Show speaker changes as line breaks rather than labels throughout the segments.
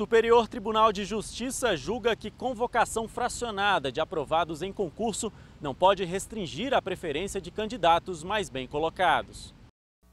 Superior Tribunal de Justiça julga que convocação fracionada de aprovados em concurso não pode restringir a preferência de candidatos mais bem colocados.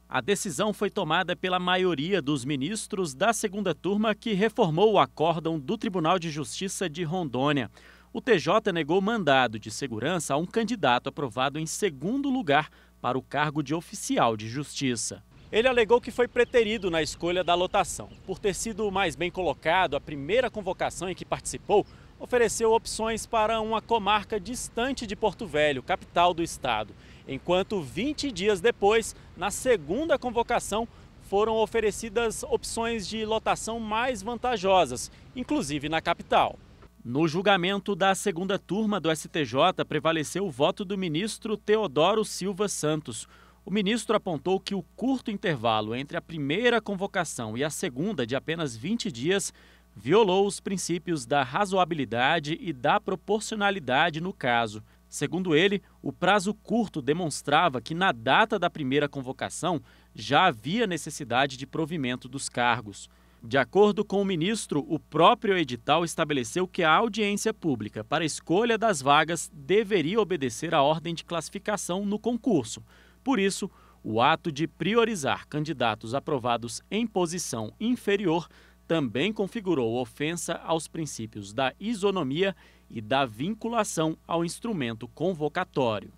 A decisão foi tomada pela maioria dos ministros da segunda turma que reformou o acórdão do Tribunal de Justiça de Rondônia. O TJ negou mandado de segurança a um candidato aprovado em segundo lugar para o cargo de oficial de justiça. Ele alegou que foi preterido na escolha da lotação. Por ter sido mais bem colocado, a primeira convocação em que participou ofereceu opções para uma comarca distante de Porto Velho, capital do estado, enquanto 20 dias depois, na segunda convocação, foram oferecidas opções de lotação mais vantajosas, inclusive na capital. No julgamento da segunda turma do STJ, prevaleceu o voto do ministro Teodoro Silva Santos. O ministro apontou que o curto intervalo entre a primeira convocação e a segunda, de apenas 20 dias, violou os princípios da razoabilidade e da proporcionalidade no caso. Segundo ele, o prazo curto demonstrava que, na data da primeira convocação, já havia necessidade de provimento dos cargos. De acordo com o ministro, o próprio edital estabeleceu que a audiência pública para escolha das vagas deveria obedecer à ordem de classificação no concurso. Por isso, o ato de priorizar candidatos aprovados em posição inferior também configurou ofensa aos princípios da isonomia e da vinculação ao instrumento convocatório.